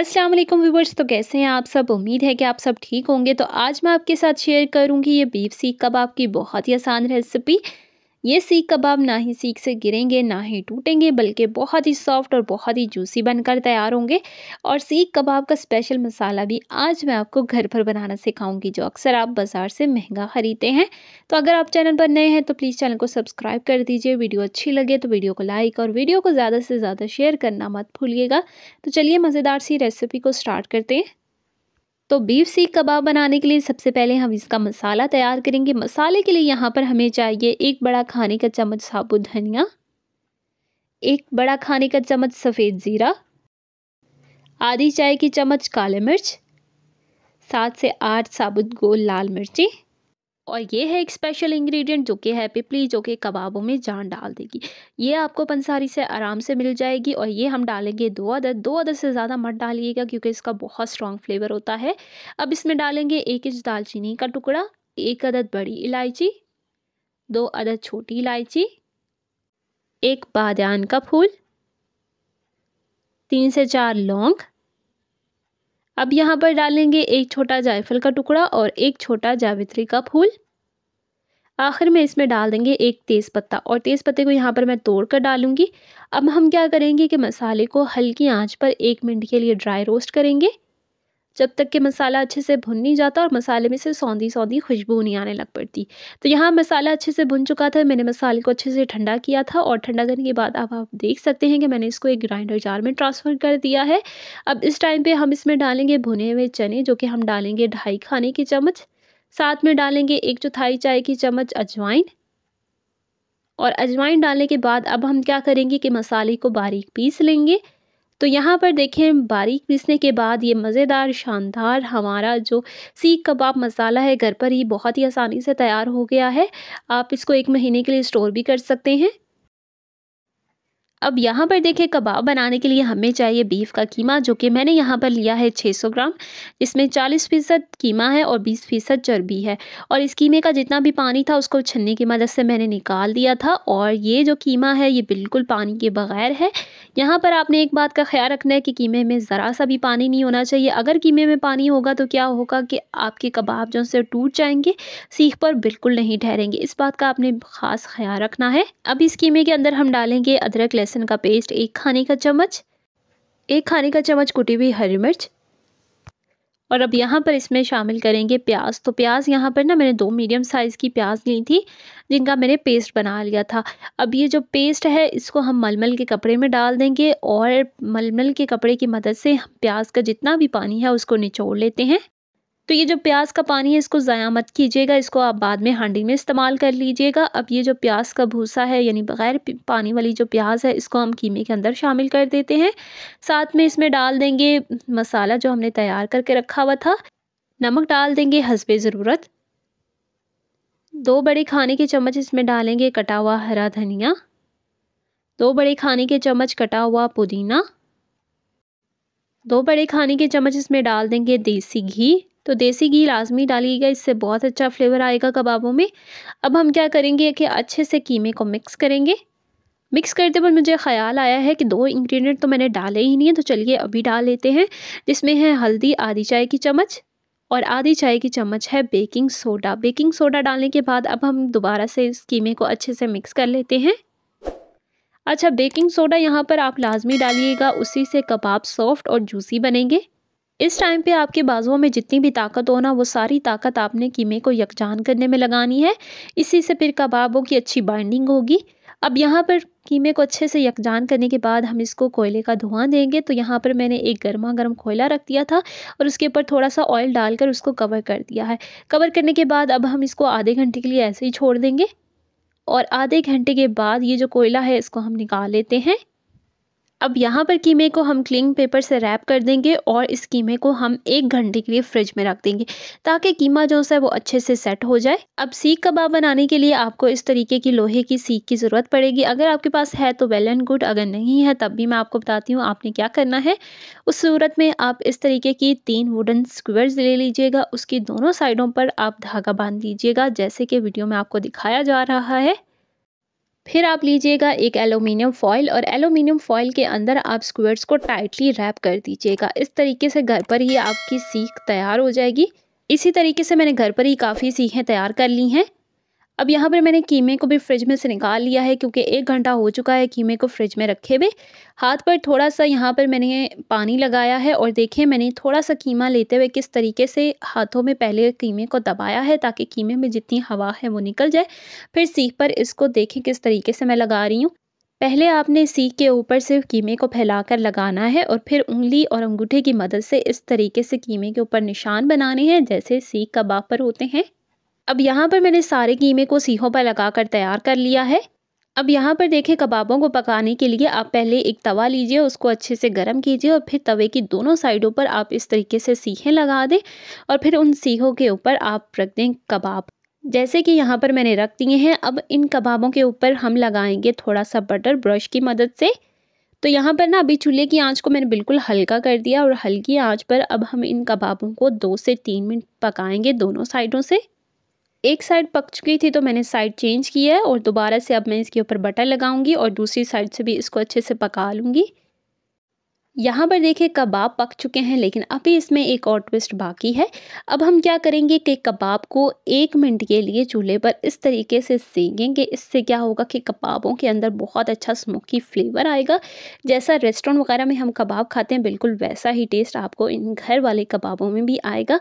अस्सलाम वालेकुम व्यूवर्स तो कैसे हैं आप सब उम्मीद है कि आप सब ठीक होंगे तो आज मैं आपके साथ शेयर करूंगी ये बीफ सीख कबाब की बहुत ही आसान रेसिपी ये सीख कबाब ना ही सीख से गिरेंगे ना ही टूटेंगे बल्कि बहुत ही सॉफ्ट और बहुत ही जूसी बनकर तैयार होंगे और सीख कबाब का स्पेशल मसाला भी आज मैं आपको घर पर बनाना सिखाऊंगी जो अक्सर आप बाज़ार से महंगा ख़रीदते हैं तो अगर आप चैनल पर नए हैं तो प्लीज़ चैनल को सब्सक्राइब कर दीजिए वीडियो अच्छी लगे तो वीडियो को लाइक और वीडियो को ज़्यादा से ज़्यादा शेयर करना मत भूलिएगा तो चलिए मज़ेदार सी रेसिपी को स्टार्ट करते हैं तो बीफ सीख कबाब बनाने के लिए सबसे पहले हम इसका मसाला तैयार करेंगे मसाले के लिए यहाँ पर हमें चाहिए एक बड़ा खाने का चम्मच साबुत धनिया एक बड़ा खाने का चम्मच सफ़ेद ज़ीरा आधी चाय की चम्मच काले मिर्च सात से आठ साबुत गोल लाल मिर्ची और ये है एक स्पेशल इंग्रेडिएंट जो कि है पिपली जो कि कबाबों में जान डाल देगी ये आपको पंसारी से आराम से मिल जाएगी और ये हम डालेंगे दो अदर दो अदर से ज़्यादा मत डालिएगा क्योंकि इसका बहुत स्ट्रॉन्ग फ्लेवर होता है अब इसमें डालेंगे एक इंच दालचीनी का टुकड़ा एक अदद बड़ी इलायची दो अदद छोटी इलायची एक बादन का फूल तीन से चार लौंग अब यहाँ पर डालेंगे एक छोटा जायफल का टुकड़ा और एक छोटा जावित्री का फूल आखिर में इसमें डाल देंगे एक तेज़पत्ता और तेज़पत्ते को यहाँ पर मैं तोड़ कर डालूँगी अब हम क्या करेंगे कि मसाले को हल्की आंच पर एक मिनट के लिए ड्राई रोस्ट करेंगे जब तक कि मसाला अच्छे से भुन नहीं जाता और मसाले में से सौंधी सौंधी खुशबू नहीं आने लग पड़ती तो यहाँ मसाला अच्छे से भुन चुका था मैंने मसाले को अच्छे से ठंडा किया था और ठंडा करने के बाद अब आप देख सकते हैं कि मैंने इसको एक ग्राइंडर जार में ट्रांसफ़र कर दिया है अब इस टाइम पे हम इसमें डालेंगे भुने हुए चने जो कि हम डालेंगे ढाई खाने की चम्मच साथ में डालेंगे एक चौथाई चाय की चम्मच अजवाइन और अजवाइन डालने के बाद अब हम क्या करेंगे कि मसाले को बारीक पीस लेंगे तो यहाँ पर देखें बारीक पीसने के बाद ये मज़ेदार शानदार हमारा जो सीख कबाब मसाला है घर पर ही बहुत ही आसानी से तैयार हो गया है आप इसको एक महीने के लिए स्टोर भी कर सकते हैं अब यहाँ पर देखें कबाब बनाने के लिए हमें चाहिए बीफ का कीमा जो कि मैंने यहाँ पर लिया है 600 ग्राम इसमें 40 फ़ीसद कीमा है और 20 फ़ीसद चर्बी है और इस कीमे का जितना भी पानी था उसको छन्नी की मदद से मैंने निकाल दिया था और ये जो कीमा है ये बिल्कुल पानी के बगैर है यहाँ पर आपने एक बात का ख्याल रखना है कि कीमे में ज़रा सा भी पानी नहीं होना चाहिए अगर कीमे में पानी होगा तो क्या होगा कि आपके कबाब जो से टूट जाएंगे सीख पर बिल्कुल नहीं ठहरेंगे इस बात का आपने ख़ास ख्याल रखना है अब इस कीमे के अंदर हम डालेंगे अदरक लहसुन लहसुन का पेस्ट एक खाने का चम्मच एक खाने का चम्मच कुटी हुई हरी मिर्च और अब यहाँ पर इसमें शामिल करेंगे प्याज तो प्याज यहाँ पर ना मैंने दो मीडियम साइज़ की प्याज ली थी जिनका मैंने पेस्ट बना लिया था अब ये जो पेस्ट है इसको हम मलमल के कपड़े में डाल देंगे और मलमल के कपड़े की मदद से हम प्याज का जितना भी पानी है उसको निचोड़ लेते हैं तो ये जो प्याज का पानी है इसको ज़ाया मत कीजिएगा इसको आप बाद में हांडी में इस्तेमाल कर लीजिएगा अब ये जो प्याज का भूसा है यानी बग़ैर पानी वाली जो प्याज है इसको हम कीमे के अंदर शामिल कर देते हैं साथ में इसमें डाल देंगे मसाला जो हमने तैयार करके रखा हुआ था नमक डाल देंगे हसबे ज़रूरत दो बड़े खाने के चम्मच इसमें डालेंगे कटा हुआ हरा धनिया दो बड़े खाने के चम्मच कटा हुआ पुदीना दो बड़े खाने के चम्मच इसमें डाल देंगे देसी घी तो देसी घी लाजमी डालिएगा इससे बहुत अच्छा फ्लेवर आएगा कबाबों में अब हम क्या करेंगे कि अच्छे से कीमे को मिक्स करेंगे मिक्स करते पर मुझे ख्याल आया है कि दो इंग्रेडिएंट तो मैंने डाले ही नहीं है तो चलिए अभी डाल लेते हैं जिसमें है हल्दी आधी चाय की चम्मच और आधी चाय की चम्मच है बेकिंग सोडा बेकिंग सोडा डालने के बाद अब हम दोबारा से इस कीमे को अच्छे से मिक्स कर लेते हैं अच्छा बेकिंग सोडा यहाँ पर आप लाजमी डालिएगा उसी से कबाब सॉफ्ट और जूसी बनेंगे इस टाइम पे आपके बाजुओं में जितनी भी ताकत हो ना वो सारी ताकत आपने कीमे को यकजान करने में लगानी है इसी से फिर कबाबों की अच्छी बाइंडिंग होगी अब यहाँ पर कीमे को अच्छे से यकजान करने के बाद हम इसको कोयले का धुआं देंगे तो यहाँ पर मैंने एक गर्मा गर्म कोयला रख दिया था और उसके ऊपर थोड़ा सा ऑयल डालकर उसको कवर कर दिया है कवर करने के बाद अब हम इसको आधे घंटे के लिए ऐसे ही छोड़ देंगे और आधे घंटे के बाद ये जो कोयला है इसको हम निकाल लेते हैं अब यहाँ पर कीमे को हम क्लिंग पेपर से रैप कर देंगे और इस कीमे को हम एक घंटे के लिए फ्रिज में रख देंगे ताकि कीमा जो है वो अच्छे से सेट हो जाए अब सीख कबाब बनाने के लिए आपको इस तरीके की लोहे की सीख की ज़रूरत पड़ेगी अगर आपके पास है तो वेल एंड गुड अगर नहीं है तब भी मैं आपको बताती हूँ आपने क्या करना है उस सूरत में आप इस तरीके की तीन वुडन स्क्वेयर्स ले लीजिएगा उसकी दोनों साइडों पर आप धागा बांध लीजिएगा जैसे कि वीडियो में आपको दिखाया जा रहा है फिर आप लीजिएगा एक एलुमिनियम फॉइल और एलुमिनियम फॉइल के अंदर आप स्क्वेयर्स को टाइटली रैप कर दीजिएगा इस तरीके से घर पर ही आपकी सीख तैयार हो जाएगी इसी तरीके से मैंने घर पर ही काफ़ी सीखें तैयार कर ली हैं अब यहाँ पर मैंने कीमे को भी फ्रिज में से निकाल लिया है क्योंकि एक घंटा हो चुका है कीमे को फ्रिज में रखे हुए हाथ पर थोड़ा सा यहाँ पर मैंने पानी लगाया है और देखें मैंने थोड़ा सा कीमा लेते हुए किस तरीके से हाथों में पहले कीमे को दबाया है ताकि कीमे में जितनी हवा है वो निकल जाए फिर सीख पर इसको देखें किस तरीके से मैं लगा रही हूँ पहले आपने सीख के ऊपर सिर्फ कीमे को फैलाकर लगाना है और फिर उंगली और अंगूठे की मदद से इस तरीके से कीमे के ऊपर निशान बनाने हैं जैसे सीख कबाब पर होते हैं अब यहाँ पर मैंने सारे कीमे को सीखों पर लगा कर तैयार कर लिया है अब यहाँ पर देखें कबाबों को पकाने के लिए आप पहले एक तवा लीजिए उसको अच्छे से गर्म कीजिए और फिर तवे की दोनों साइडों पर आप इस तरीके से सीहें लगा दें और फिर उन सीखों के ऊपर आप रख दें कबाब जैसे कि यहाँ पर मैंने रख दिए हैं अब इन कबाबों के ऊपर हम लगाएंगे थोड़ा सा बटर ब्रश की मदद से तो यहाँ पर ना अभी चूल्हे की आंच को मैंने बिल्कुल हल्का कर दिया और हल्की आंच पर अब हम इन कबाबों को दो से तीन मिनट पकाएंगे दोनों साइडों से एक साइड पक चुकी थी तो मैंने साइड चेंज किया है और दोबारा से अब मैं इसके ऊपर बटर लगाऊंगी और दूसरी साइड से भी इसको अच्छे से पका लूँगी यहाँ पर देखिए कबाब पक चुके हैं लेकिन अभी इसमें एक और ट्विस्ट बाकी है अब हम क्या करेंगे कि कबाब को एक मिनट के लिए चूल्हे पर इस तरीके से सेंगेंगे इससे क्या होगा कि कबाबों के अंदर बहुत अच्छा स्मोकी फ्लेवर आएगा जैसा रेस्टोरेंट वगैरह में हम कबाब खाते हैं बिल्कुल वैसा ही टेस्ट आपको इन घर वाले कबाबों में भी आएगा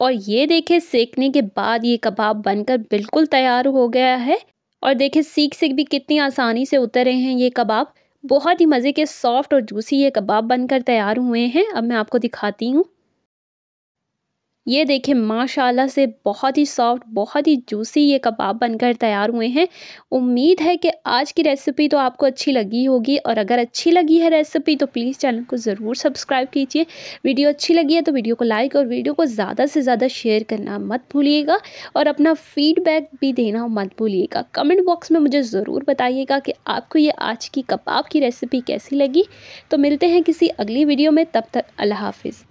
और ये देखे सेकने के बाद ये कबाब बनकर बिल्कुल तैयार हो गया है और देखे सीख से भी कितनी आसानी से उतरे हैं ये कबाब बहुत ही मज़े के सॉफ्ट और जूसी ये कबाब बनकर तैयार हुए हैं अब मैं आपको दिखाती हूँ ये देखिए माशाल्लाह से बहुत ही सॉफ्ट बहुत ही जूसी ये कबाब बनकर तैयार हुए हैं उम्मीद है कि आज की रेसिपी तो आपको अच्छी लगी होगी और अगर अच्छी लगी है रेसिपी तो प्लीज़ चैनल को ज़रूर सब्सक्राइब कीजिए वीडियो अच्छी लगी है तो वीडियो को लाइक और वीडियो को ज़्यादा से ज़्यादा शेयर करना मत भूलिएगा और अपना फीडबैक भी देना मत भूलिएगा कमेंट बॉक्स में मुझे ज़रूर बताइएगा कि आपको ये आज की कबाब की रेसिपी कैसी लगी तो मिलते हैं किसी अगली वीडियो में तब तक अल्लाह हाफिज़